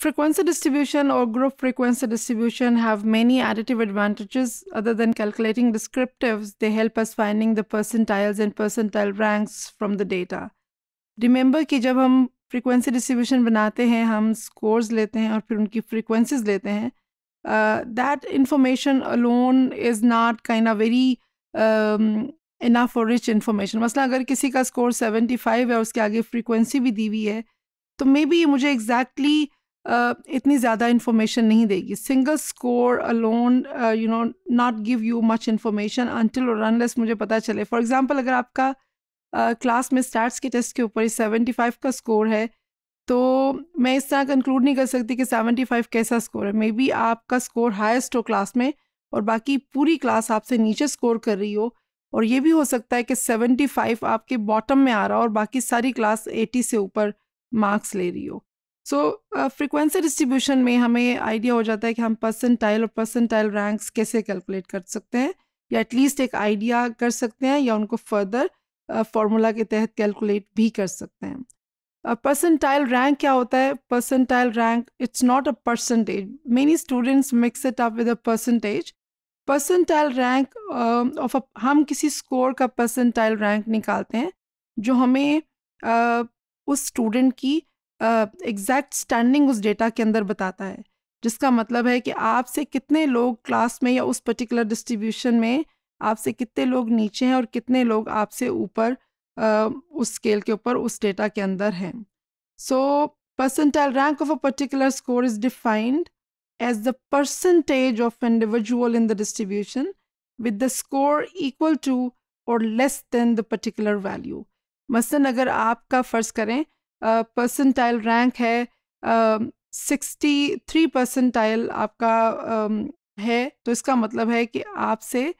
Frequency distribution or group frequency distribution have many additive advantages other than calculating descriptives. They help us finding the percentiles and percentile ranks from the data. Remember कि जब हम frequency distribution बनाते हैं हम scores लेते हैं और फिर उनकी frequencies लेते हैं uh, that information alone is not kind of very um, enough or rich information. मसला अगर किसी का score 75 है उसके आगे frequency भी दी हुई है तो मे बी मुझे एग्जैक्टली exactly इतनी ज़्यादा इन्फॉर्मेशन नहीं देगी single score alone you know not give you much information until और अनलेस मुझे पता चले फॉर एग्जांपल अगर आपका क्लास uh, में स्टैट्स के टेस्ट के ऊपर सेवेंटी फाइव का स्कोर है तो मैं इस तरह कंक्लूड नहीं कर सकती कि सेवेंटी फाइव कैसा स्कोर है मे बी आपका स्कोर हाइस्ट हो क्लास में और बाकी पूरी क्लास आपसे नीचे स्कोर कर रही हो और ये भी हो सकता है कि सेवेंटी फाइव आपके बॉटम में आ रहा हो और बाकी सारी क्लास एटी से ऊपर मार्क्स ले रही हो सो फ्रिक्वेंसी डिस्ट्रीब्यूशन में हमें आइडिया हो जाता है कि हम परसेंटाइल और परसेंटाइल रैंक्स कैसे कैलकुलेट कर सकते हैं या एटलीस्ट एक आइडिया कर सकते हैं या उनको फर्दर फार्मूला uh, के तहत कैलकुलेट भी कर सकते हैं परसेंटाइल रैंक क्या होता है percentile rank it's not a percentage many students mix it up with a percentage percentile rank of हम किसी स्कोर का परसेंटाइल रैंक निकालते हैं जो हमें uh, उस स्टूडेंट की एग्जैक्ट स्टैंडिंग उस डेटा के अंदर बताता है जिसका मतलब है कि आपसे कितने लोग क्लास में या उस पर्टिकुलर डिस्ट्रीब्यूशन में आपसे कितने लोग नीचे हैं और कितने लोग आपसे ऊपर उस स्केल के ऊपर उस डेटा के अंदर हैं so percentile rank of a particular score is defined as the percentage of individual in the distribution with the score equal to और less than the particular value मसन अगर आपका फर्ज करें परसेंटाइल रैंक है सिक्सटी थ्री परसेंटाइल आपका है तो इसका मतलब है कि आपसे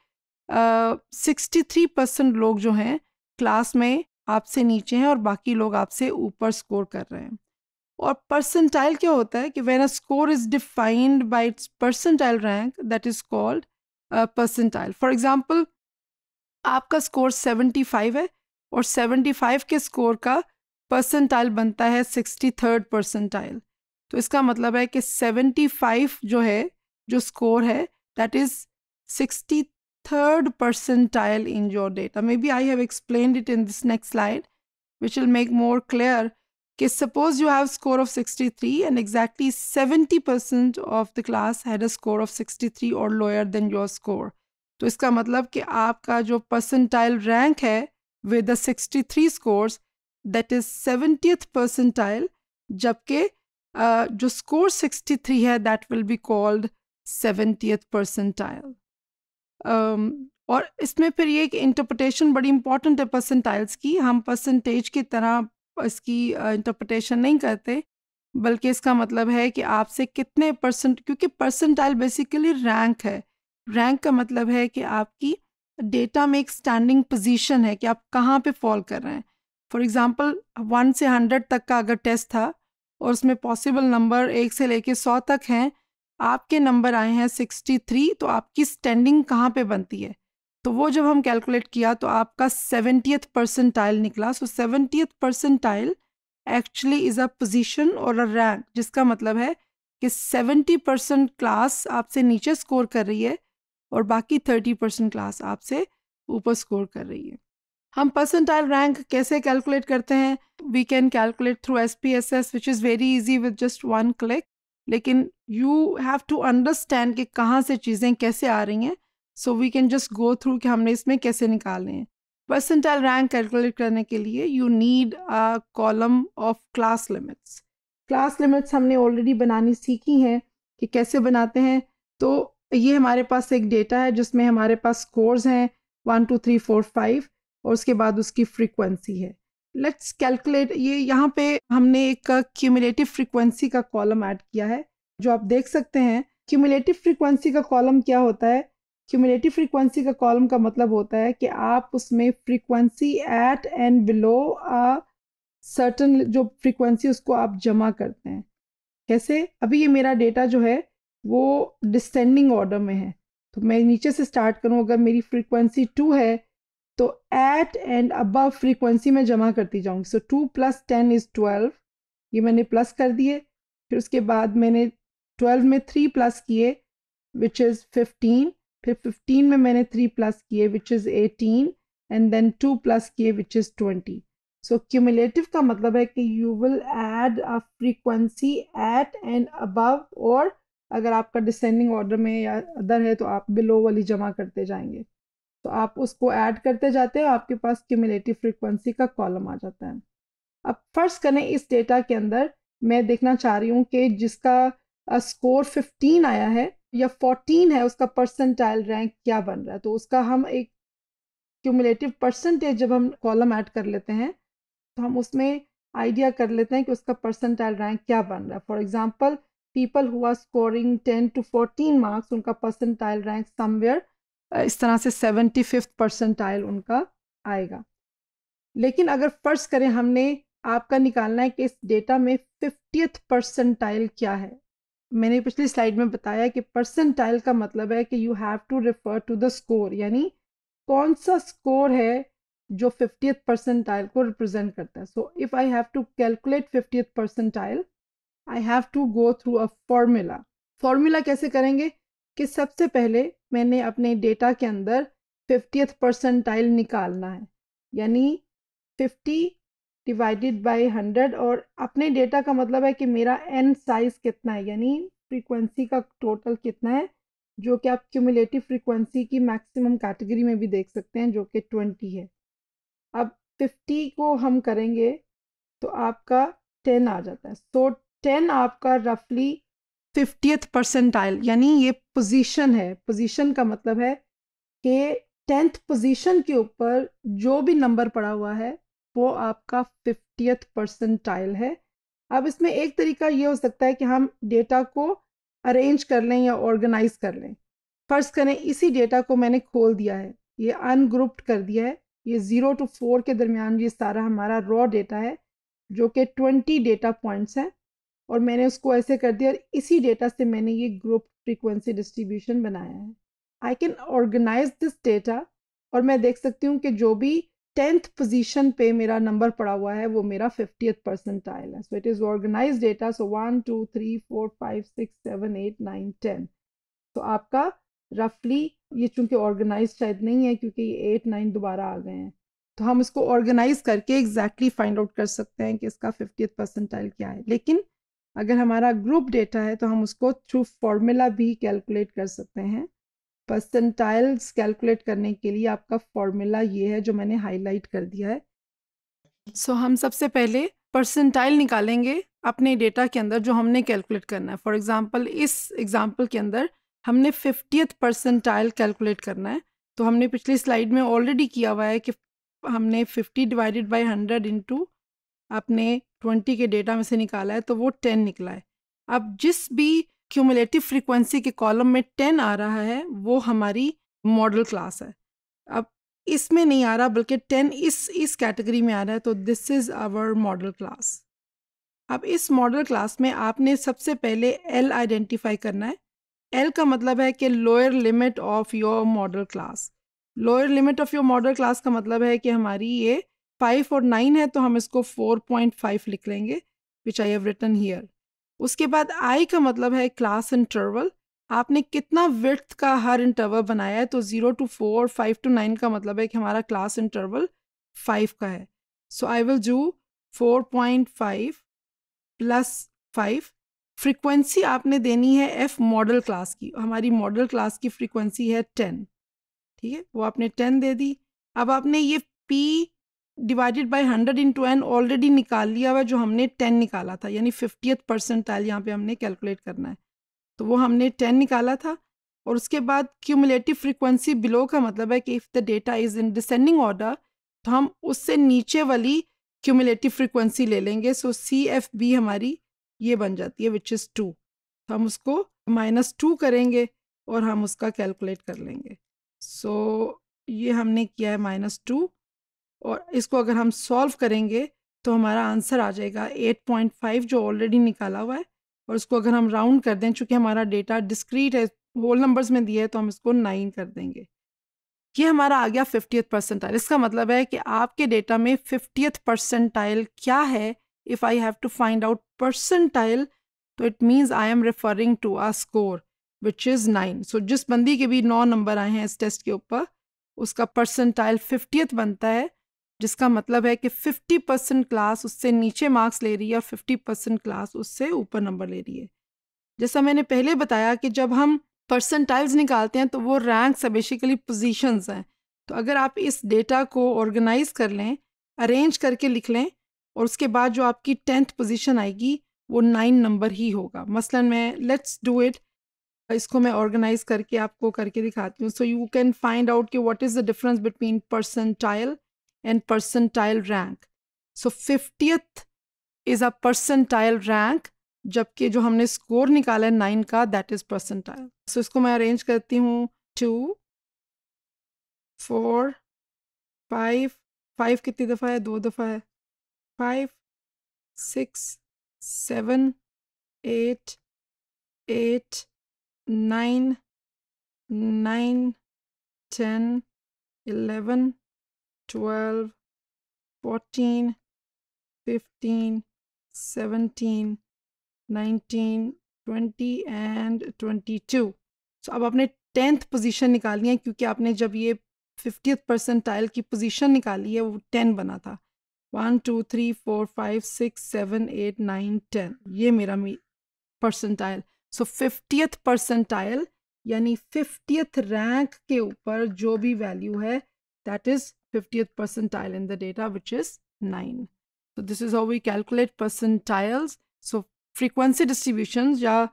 सिक्सटी थ्री परसेंट लोग जो हैं क्लास में आपसे नीचे हैं और बाकी लोग आपसे ऊपर स्कोर कर रहे हैं और परसेंटाइल क्या होता है कि when a score is defined by its percentile rank that is called percentile for example आपका स्कोर सेवेंटी फाइव है और सेवेंटी फाइव के स्कोर का परसेंटाइल बनता है सिक्सटी थर्ड परसेंटाइल तो इसका मतलब है कि सेवेंटी फाइव जो है जो स्कोर है that is sixty third percentile in your data maybe I have explain it in this next slide which will make more clear कि suppose you have score of sixty three and exactly seventy percent of the class had a score of sixty three और lower than your score तो इसका मतलब कि आपका जो percentile rank है with the sixty three scores that is seventieth percentile जबकि जो स्कोर सिक्सटी थ्री है that will be called seventieth percentile और इसमें फिर ये एक इंटरप्रटेशन बड़ी इंपॉर्टेंट है परसेंटाइल्स की हम परसेंटेज की तरह इसकी इंटरप्रटेशन नहीं करते बल्कि इसका मतलब है कि आपसे कितने परसेंट क्योंकि परसेंटाइल बेसिकली रैंक है रैंक का मतलब है कि आपकी डेटा में एक स्टैंडिंग पोजीशन है कि आप कहाँ पे फॉल कर रहे हैं फॉर एग्ज़ाम्पल वन से हंड्रेड तक का अगर टेस्ट था और उसमें पॉसिबल नंबर एक से लेके सौ तक हैं आपके नंबर आए हैं सिक्सटी थ्री तो आपकी स्टैंडिंग कहाँ पे बनती है तो वो जब हम कैलकुलेट किया तो आपका सेवेंटियथ परसेंटाइल निकला so seventieth percentile actually is a position और अ रैंक जिसका मतलब है कि सेवेंटी परसेंट क्लास आपसे नीचे स्कोर कर रही है और बाकी थर्टी परसेंट क्लास आपसे ऊपर स्कोर कर रही है हम परसेंटाइल रैंक कैसे कैलकुलेट करते हैं we can calculate through S P S S which is very easy with just one click लेकिन यू हैव टू अंडरस्टैंड कि कहाँ से चीज़ें कैसे आ रही हैं so we can just go through कि हमने इसमें कैसे निकाले हैं परसेंटाइल रैंक कैलकुलेट करने के लिए you need a column of class limits class limits हमने ऑलरेडी बनानी सीखी हैं कि कैसे बनाते हैं तो ये हमारे पास एक डेटा है जिसमें हमारे पास स्कोर्स हैं one two three four five और उसके बाद उसकी फ्रीक्वेंसी है लेट्स कैलकुलेट ये यहाँ पे हमने एक क्यूमुलेटिव फ्रीक्वेंसी का कॉलम ऐड किया है जो आप देख सकते हैं क्यूमुलेटिव फ्रीक्वेंसी का कॉलम क्या होता है क्यूमुलेटिव फ्रीक्वेंसी का कॉलम का मतलब होता है कि आप उसमें frequency at and below a certain जो फ्रीक्वेंसी उसको आप जमा करते हैं कैसे अभी ये मेरा डेटा जो है वो डिसेंडिंग ऑर्डर में है तो मैं नीचे से स्टार्ट करूँ अगर मेरी फ्रीक्वेंसी टू है तो एट एंड अबव फ्रीक्वेंसी में जमा करती जाऊंगी so two plus ten is twelve ये मैंने प्लस कर दिए फिर उसके बाद मैंने ट्वेल्व में थ्री प्लस किए विच इज़ फिफ्टीन फिर फिफ्टीन में मैंने थ्री प्लस किए which is eighteen and then two plus किए which is twenty so cumulative का मतलब है कि you will add a frequency at and above और अगर आपका डिसेंडिंग ऑर्डर में या अदर है तो आप बिलो वाली जमा करते जाएंगे तो आप उसको ऐड करते जाते हो आपके पास क्यूमुलेटिव फ्रिक्वेंसी का कॉलम आ जाता है अब फर्स्ट करें इस डेटा के अंदर मैं देखना चाह रही हूँ कि जिसका स्कोर फिफ्टीन आया है या फोर्टीन है उसका परसेंटाइल रैंक क्या बन रहा है तो उसका हम एक क्यूमुलेटिव परसेंटेज जब हम कॉलम ऐड कर लेते हैं तो हम उसमें आइडिया कर लेते हैं कि उसका परसेंटाइल रैंक क्या बन रहा है फॉर एग्जाम्पल पीपल हुआ scoring ten to fourteen marks उनका परसेंटाइल रैंक समवेयर इस तरह से सेवेंटी फिफ्थ परसेंटाइल उनका आएगा लेकिन अगर फर्ज करें हमने आपका निकालना है कि इस डेटा में फिफ्टियथ परसेंटाइल क्या है मैंने पिछली स्लाइड में बताया कि परसेंटाइल का मतलब है कि you have to refer to the score यानी कौन सा स्कोर है जो फिफ्टियथ परसेंटाइल को रिप्रेजेंट करता है so if I have to calculate fiftieth percentile I have to go through a formula formula कैसे करेंगे कि सबसे पहले मैंने अपने डेटा के अंदर फिफ्टियथ परसेंटाइल निकालना है यानी फिफ्टी डिवाइडेड बाय हंड्रेड और अपने डेटा का मतलब है कि मेरा एन साइज़ कितना है यानी फ्रीक्वेंसी का टोटल कितना है जो कि आप क्यूमुलेटिव फ्रीक्वेंसी की मैक्सिमम कैटेगरी में भी देख सकते हैं जो कि ट्वेंटी है अब फिफ्टी को हम करेंगे तो आपका टेन आ जाता है सो so, टेन आपका रफली फिफ्टियथ परसेंटाइल यानी ये पोजीशन है पोजीशन का मतलब है कि टेंथ पोजीशन के ऊपर जो भी नंबर पड़ा हुआ है वो आपका फिफ्टियथ परसेंटाइल है अब इसमें एक तरीका ये हो सकता है कि हम डेटा को अरेंज कर लें या ऑर्गेनाइज कर लें फर्स्ट करें इसी डेटा को मैंने खोल दिया है ये अनग्रुप्ड कर दिया है ये ज़ीरो टू फोर के दरमियान ये सारा हमारा रॉ डेटा है जो कि ट्वेंटी डेटा पॉइंट्स हैं और मैंने उसको ऐसे कर दिया और इसी डेटा से मैंने ये ग्रुप फ्रीक्वेंसी डिस्ट्रीब्यूशन बनाया है I can organize this data और मैं देख सकती हूँ कि जो भी टेंथ पोजीशन पे मेरा नंबर पड़ा हुआ है वो मेरा फिफ्टियथ परसेंटाइल है so it is organize data so one two three four five six seven eight nine ten तो आपका रफली ये चूंकि ऑर्गेनाइज शायद नहीं है क्योंकि ये एट नाइन दोबारा आ गए हैं तो हम इसको ऑर्गेनाइज करके एग्जैक्टली फाइंड आउट कर सकते हैं कि इसका फिफ्टियथ परसेंटाइल क्या है लेकिन अगर हमारा ग्रुप डेटा है तो हम उसको थ्रू फॉर्मूला भी कैलकुलेट कर सकते हैं परसेंटाइल्स कैलकुलेट करने के लिए आपका फॉर्मूला ये है जो मैंने हाईलाइट कर दिया है सो so, हम सबसे पहले परसेंटाइल निकालेंगे अपने डेटा के अंदर जो हमने कैलकुलेट करना है फॉर एग्ज़ाम्पल इस एग्ज़ाम्पल के अंदर हमने फिफ्टियथ परसेंटाइल कैलकुलेट करना है तो हमने पिछली स्लाइड में ऑलरेडी किया हुआ है कि हमने fifty divided by hundred into अपने ट्वेंटी के डेटा में से निकाला है तो वो टेन निकला है अब जिस भी क्यूमुलेटिव फ्रिक्वेंसी के कॉलम में टेन आ रहा है वो हमारी मॉडल क्लास है अब इसमें नहीं आ रहा बल्कि टेन इस इस कैटेगरी में आ रहा है तो this is our modal class अब इस मॉडल क्लास में आपने सबसे पहले एल आइडेंटिफाई करना है एल का मतलब है कि lower limit of your modal class lower limit of your modal class का मतलब है कि हमारी ये फाइव और नाइन है तो हम इसको फोर पॉइंट फाइव लिख लेंगे which I have written here उसके बाद आई का मतलब है क्लास इंटरवल आपने कितना विर्थ का हर इंटरवल बनाया है तो zero to four five to nine का मतलब है कि हमारा क्लास इंटरवल फाइव का है so I will do four point five plus five frequency आपने देनी है एफ मॉडल क्लास की हमारी मॉडल क्लास की फ्रीक्वेंसी है टेन ठीक है वो आपने टेन दे दी अब आपने ये P divided by hundred into N already निकाल लिया हुआ जो हमने टेन निकाला था यानी फिफ्टियथ परसेंटाइल यहाँ पे हमने कैलकुलेट करना है तो वो हमने टेन निकाला था और उसके बाद क्यूमुलेटिव फ्रिक्वेंसी बिलो का मतलब है कि if the data is in descending order तो हम उससे नीचे वाली क्यूमुलेटिव फ्रिक्वेंसी ले लेंगे सो सी एफ बी हमारी ये बन जाती है विच इज़ टू तो हम उसको माइनस टू करेंगे और हम उसका कैलकुलेट कर लेंगे सो so, ये हमने किया है माइनस टू और इसको अगर हम सॉल्व करेंगे तो हमारा आंसर आ जाएगा 8.5 जो ऑलरेडी निकाला हुआ है और इसको अगर हम राउंड कर दें चूँकि हमारा डेटा डिस्क्रीट है होल नंबर्स में दिया है तो हम इसको नाइन कर देंगे ये हमारा आ गया फिफ्टियथ परसेंटाइल इसका मतलब है कि आपके डेटा में फिफ्टियथ परसेंटाइल क्या है if I have to find out percentile तो it means I am referring to a score which is nine so जिस बंदी के भी नौ नंबर आए हैं इस टेस्ट के ऊपर उसका परसेंटाइल फिफ्टियथ बनता है जिसका मतलब है कि 50 परसेंट क्लास उससे नीचे मार्क्स ले रही है और 50 परसेंट क्लास उससे ऊपर नंबर ले रही है जैसा मैंने पहले बताया कि जब हम परसेंटाइल्स निकालते हैं तो वो रैंक्स है बेसिकली पोजिशन हैं तो अगर आप इस डेटा को ऑर्गेनाइज कर लें अरेंज करके लिख लें और उसके बाद जो आपकी टेंथ पोजिशन आएगी वो नाइन नंबर ही होगा मसलन मैं लेट्स डू इट इसको मैं ऑर्गेनाइज करके आपको करके दिखाती हूँ so you can find out कि what is the difference between percentile and percentile rank. So 50th is a percentile rank जबकि जो हमने स्कोर निकाला है नाइन का दैट इज परसेंटाइल सो इसको मैं अरेंज करती हूँ टू फोर फाइव फाइव कितनी दफ़ा है दो दफ़ा है five six seven eight eight nine nine ten eleven 12, 14, 15, 17, 19, 20 and 22. So so, अब आपने टेंथ पोजीशन निकालनी है क्योंकि आपने जब ये फिफ्टी परसेंटाइल की पोजीशन निकाली है वो टेन बना था one two three four five six seven eight nine ten ये मेरा परसेंटाइल सो फिफ्टियथ परसेंटाइल यानी फिफ्टियथ रैंक के ऊपर जो भी वैल्यू है that is 50th percentile in the data, which is 9. So this is how we calculate percentiles. So frequency distributions या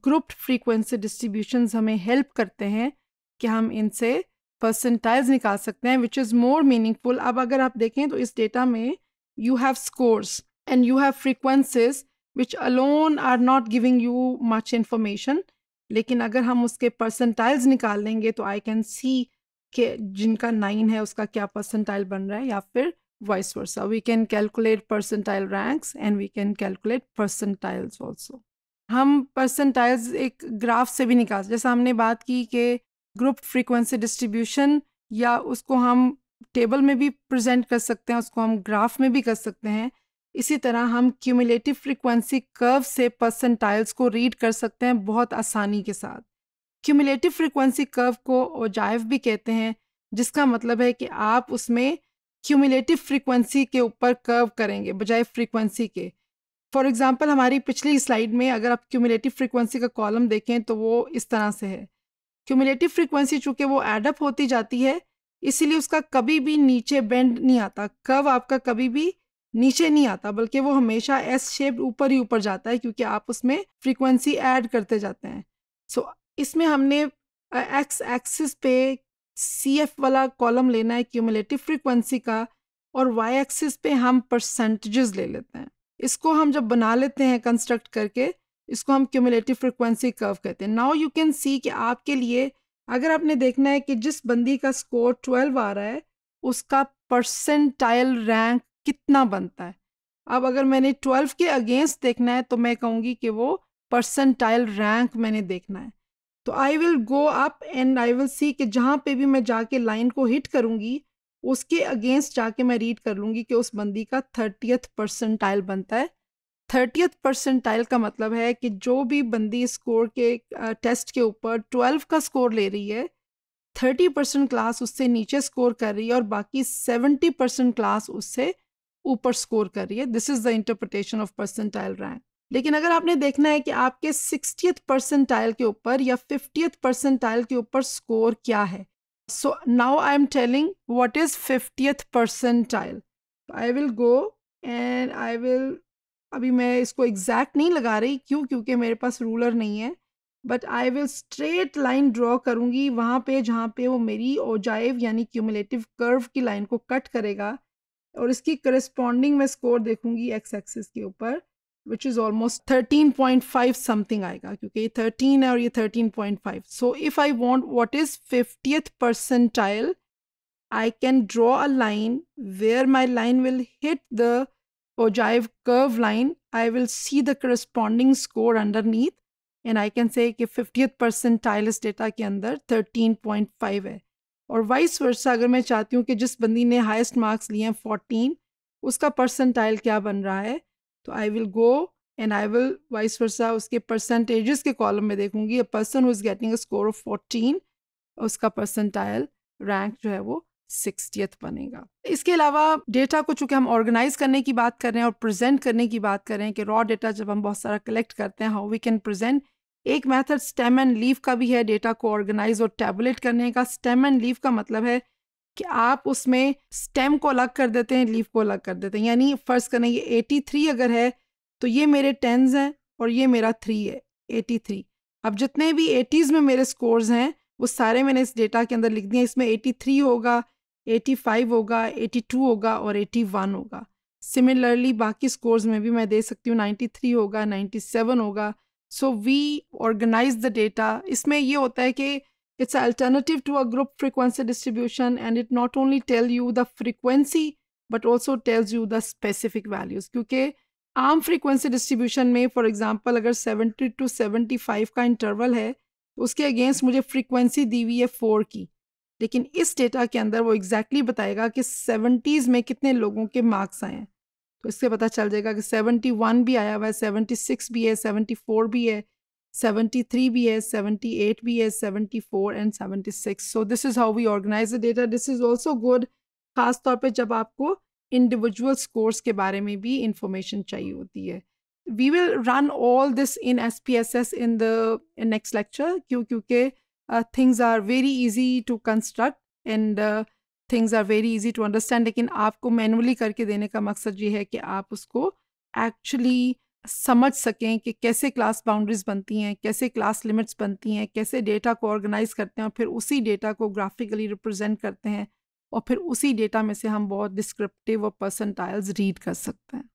grouped frequency distributions हमें help करते हैं कि हम इनसे percentiles nikal sakte hain, which is more meaningful. Ab agar aap देखें to is data mein, you have scores and you have frequencies which alone are not giving you much information. Lekin agar hum uske percentiles nikal lenge, to I can see कि जिनका nine है उसका क्या percentile बन रहा है या फिर vice versa we can calculate percentile ranks and we can calculate percentiles also हम परसेंटाइल्स एक ग्राफ से भी निकाल जैसे हमने बात की कि ग्रुप फ्रीक्वेंसी डिस्ट्रीब्यूशन या उसको हम टेबल में भी प्रेजेंट कर सकते हैं उसको हम ग्राफ में भी कर सकते हैं इसी तरह हम क्यूमुलेटिव फ्रीक्वेंसी कर्व से परसेंटाइल्स को रीड कर सकते हैं बहुत आसानी के साथ क्यूमुलेटिव फ्रिक्वेंसी कर्व को ओजाइव भी कहते हैं जिसका मतलब है कि आप उसमें क्यूमुलेटिव फ्रिक्वेंसी के ऊपर कर्व करेंगे बजाय फ्रिक्वेंसी के फॉर एग्ज़ाम्पल हमारी पिछली स्लाइड में अगर आप क्यूमुलेटिव फ्रिक्वेंसी का कॉलम देखें तो वो इस तरह से है क्यूमुलेटिव फ्रिक्वेंसी चूँकि वो एडअप होती जाती है इसीलिए उसका कभी भी नीचे बेंड नहीं आता कर्व आपका कभी भी नीचे नहीं आता बल्कि वो हमेशा एस शेप ऊपर ही ऊपर जाता है क्योंकि आप उसमें फ्रीक्वेंसी ऐड करते जाते हैं सो so, इसमें हमने एक्स एक्सिस पे सी एफ वाला कॉलम लेना है क्यूमुलेटिव फ्रीक्वेंसी का और वाई एक्सिस पे हम परसेंटेजेस ले लेते हैं इसको हम जब बना लेते हैं कंस्ट्रक्ट करके इसको हम क्यूमुलेटिव फ्रिक्वेंसी कर्व कहते हैं नाउ यू कैन सी कि आपके लिए अगर आपने देखना है कि जिस बंदी का स्कोर ट्वेल्व आ रहा है उसका परसेंटाइल रैंक कितना बनता है अब अगर मैंने ट्वेल्व के अगेंस्ट देखना है तो मैं कहूँगी कि वो परसेंटाइल रैंक मैंने देखना है तो I will go up and I will see कि जहाँ पे भी मैं जाके लाइन को हिट करूँगी उसके अगेंस्ट जाके मैं रीड कर लूँगी कि उस बंदी का थर्टियथ परसेंटाइल बनता है थर्टियथ परसेंटाइल का मतलब है कि जो भी बंदी स्कोर के टेस्ट के ऊपर ट्वेल्व का स्कोर ले रही है थर्टी परसेंट क्लास उससे नीचे स्कोर कर रही है और बाकी सेवेंटी परसेंट क्लास उससे ऊपर स्कोर कर रही है this is the interpretation of percentile rank लेकिन अगर आपने देखना है कि आपके सिक्सटियथ परसेंटाइल के ऊपर या फिफ्टियथ परसेंटाइल के ऊपर स्कोर क्या है so now I am telling what is fiftieth percentile I will go and I will अभी मैं इसको एग्जैक्ट नहीं लगा रही क्यों क्योंकि मेरे पास रूलर नहीं है but I will straight line draw करूँगी वहाँ पे जहाँ पे वो मेरी ओजाइव यानी क्यूमुलेटिव कर्व की लाइन को कट करेगा और इसकी करस्पॉन्डिंग मैं स्कोर देखूँगी एक्स एक्सिस के ऊपर which is almost thirteen point five something आएगा क्योंकि ये थर्टीन है और ये thirteen point five so if I want what is fiftieth percentile I can draw a line where my line will hit the ogive curve line I will see the corresponding score underneath and I can say fiftieth percent इस data के अंदर thirteen point five है और vice versa अगर मैं चाहती हूँ कि जिस बंदी ने हाइस्ट मार्क्स लिए हैं फोर्टीन उसका परसेंटाइल क्या बन रहा है तो I will go and I will vice versa उसके परसेंटेजेस के कॉलम में देखूंगी a person who is getting a score of fourteen उसका परसेंटाइल रैंक जो है वो सिक्सटियथ बनेगा इसके अलावा डेटा को चूंकि हम ऑर्गेनाइज करने की बात कर रहे हैं और प्रेजेंट करने की बात कर रहे हैं कि रॉ डेटा जब हम बहुत सारा कलेक्ट करते हैं हाउ वी कैन प्रेजेंट एक मेथड स्टेम एंड लीव का भी है डेटा को ऑर्गेनाइज और टैबलेट करने का स्टेम एंड लीव का मतलब है कि आप उसमें स्टेम को अलग कर देते हैं लीफ को अलग कर देते हैं यानी फ़र्ज़ करें ये एटी थ्री अगर है तो ये मेरे टेंस हैं और ये मेरा थ्री है एटी थ्री अब जितने भी एटीज़ में मेरे स्कोर्स हैं वो सारे मैंने इस डेटा के अंदर लिख दिए इसमें एटी थ्री होगा एटी फाइव होगा एटी टू होगा और एटी वन होगा सिमिलरली बाकी स्कोर्स में भी मैं दे सकती हूँ नाइन्टी थ्री होगा नाइन्टी सेवन होगा so we organize the data इसमें ये होता है कि It's an alternative to a group frequency distribution and it not only tell you the frequency but also tells you the specific values क्योंकि आम frequency distribution में for example अगर 70 to 75 का इंटरवल है तो उसके अगेंस्ट मुझे फ्रीक्वेंसी दी हुई है फोर की लेकिन इस डेटा के अंदर वो एग्जैक्टली exactly बताएगा कि सेवेंटीज़ में कितने लोगों के मार्क्स आए हैं तो इससे पता चल जाएगा कि सेवेंटी वन भी आया हुआ है सेवेंटी सिक्स भी है सेवेंटी फोर भी है 73 BS, 78 BS, 74 and 76. So this is how we organize the data. This is also good खास तौर पे जब आपको individual scores के बारे में भी information चाहिए होती है. We will run all this in SPSS in the next lecture क्यों क्योंकि uh, things are very easy to construct and uh, things are very easy to understand लेकिन आपको manually करके देने का मकसद ये है कि आप उसको actually समझ सकें कि कैसे क्लास बाउंड्रीज बनती हैं कैसे क्लास लिमिट्स बनती हैं कैसे डेटा को ऑर्गेनाइज करते हैं और फिर उसी डेटा को ग्राफिकली रिप्रेजेंट करते हैं और फिर उसी डेटा में से हम बहुत डिस्क्रिप्टिव और पर्सन रीड कर सकते हैं